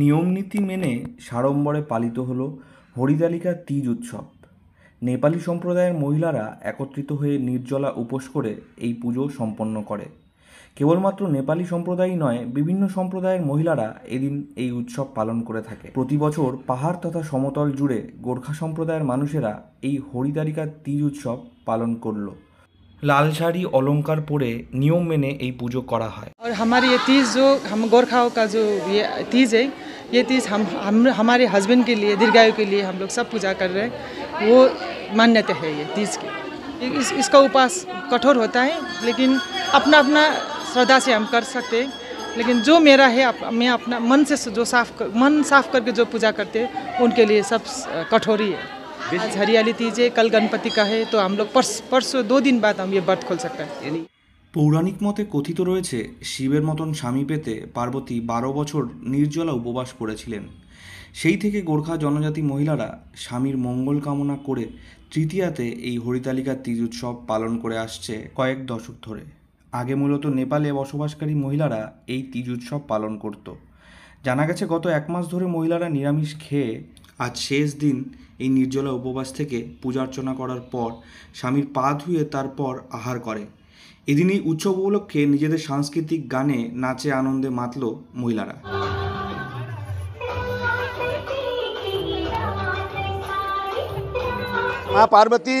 নিয়মনীতি মেনে সাড়ম্বরে পালিত হল হরিদালিকা তীজ উৎসব নেপালি সম্প্রদায়ের মহিলারা একত্রিত হয়ে নির্জলা উপোস করে এই পুজো সম্পন্ন করে কেবলমাত্র নেপালি সম্প্রদায়ই নয় বিভিন্ন সম্প্রদায়ের মহিলারা এদিন এই উৎসব পালন করে থাকে প্রতি বছর পাহাড় তথা সমতল জুড়ে গোর্খা সম্প্রদায়ের মানুষেরা এই হরিতালিকা তীজ উৎসব পালন করল লাল শাড়ি অলঙ্কার পরে নিয়ম মেনে এই পুজো করা হয় আমার हमारी ये तीज তীজ ये तीज हम हम हमारे हस्बैंड के लिए दीर्घायु के लिए हम लोग सब पूजा कर रहे हैं वो मान्यता है ये तीज की इस इसका उपास कठोर होता है लेकिन अपना अपना श्रद्धा से हम कर सकते हैं लेकिन जो मेरा है अप, मैं अपना मन से जो साफ कर, मन साफ करके जो पूजा करते हैं उनके लिए सब कठोरी है आज हरियाली तीज है कल गणपति का है तो हम लोग परसों दो दिन बाद हम ये व्रत खोल सकते हैं পৌরাণিক মতে কথিত রয়েছে শিবের মতন স্বামী পেতে পার্বতী বারো বছর নির্জলা উপবাস করেছিলেন সেই থেকে গোর্খা জনজাতি মহিলারা স্বামীর মঙ্গল কামনা করে তৃতীয়াতে এই হরিতালিকা তীজ উৎসব পালন করে আসছে কয়েক দশক ধরে আগে মূলত নেপালে বসবাসকারী মহিলারা এই তীজ উৎসব পালন করত জানা গেছে গত এক মাস ধরে মহিলারা নিরামিষ খেয়ে আজ শেষ দিন এই নির্জলা উপবাস থেকে পূজার্চনা করার পর স্বামীর পা ধুয়ে তারপর আহার করে এদিনই উৎসব উপলক্ষে নিজেদের সাংস্কৃতিক গানে নাচে আনন্দে মাতল মহিলারা মা পার্বতী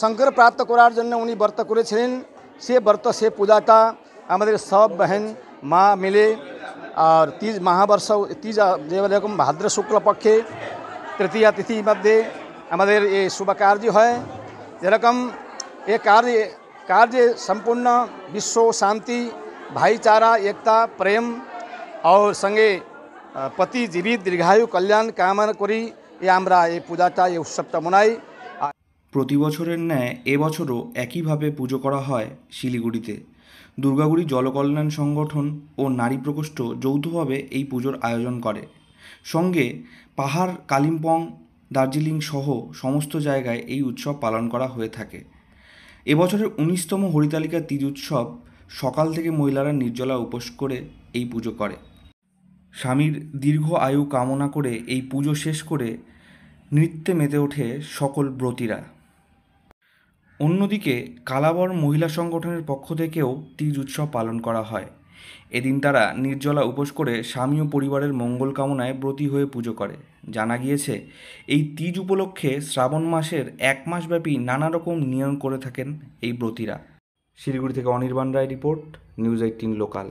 শঙ্কর প্রাপ্ত করার জন্য উনি ব্রত করেছিলেন সে ব্রত সে পূজাটা আমাদের সব বহন মা মিলে আর তিজ মহাবর্ষ তিজ যেরকম ভাদ্র শুক্লপক্ষে তৃতীয়া তিথি মধ্যে আমাদের এই শুভ কার্য হয় যেরকম এ কার্য कार्य संपूर्ण विश्व शांति भाईचारा एकता प्रेम और संगे पति जीवित দীর্ঘায়ু কল্যাণ কামনা করি এ আমরা এই পূজাটা এই উৎসবটা মনাই প্রতি বছরের ন্যায় এবছরও একইভাবে পুজো করা হয় শিলিগুড়িতে দুর্গাগুড়ি জলকল্যাণ সংগঠন ও নারী প্রকোষ্ঠ যৌথভাবে এই পুজোর আয়োজন করে সঙ্গে পাহাড় কালিম্পং দার্জিলিং সহ সমস্ত জায়গায় এই উৎসব পালন করা হয়ে থাকে এবছরের উনিশতম হরিতালিকা তীজ উৎসব সকাল থেকে মহিলারা নির্জলা উপোস করে এই পুজো করে স্বামীর দীর্ঘ আয়ু কামনা করে এই পুজো শেষ করে নৃত্যে মেতে ওঠে সকল ব্রতীরা অন্যদিকে কালাবর মহিলা সংগঠনের পক্ষ থেকেও তীজ উৎসব পালন করা হয় এদিন তারা নির্জলা উপোস করে স্বামী ও পরিবারের মঙ্গল কামনায় ব্রতী হয়ে পুজো করে জানা গিয়েছে এই তিজ উপলক্ষে শ্রাবণ মাসের এক মাসব্যাপী নানা রকম নিয়ম করে থাকেন এই ব্রতীরা শিলিগুড়ি থেকে Anirban Roy report news eighteen local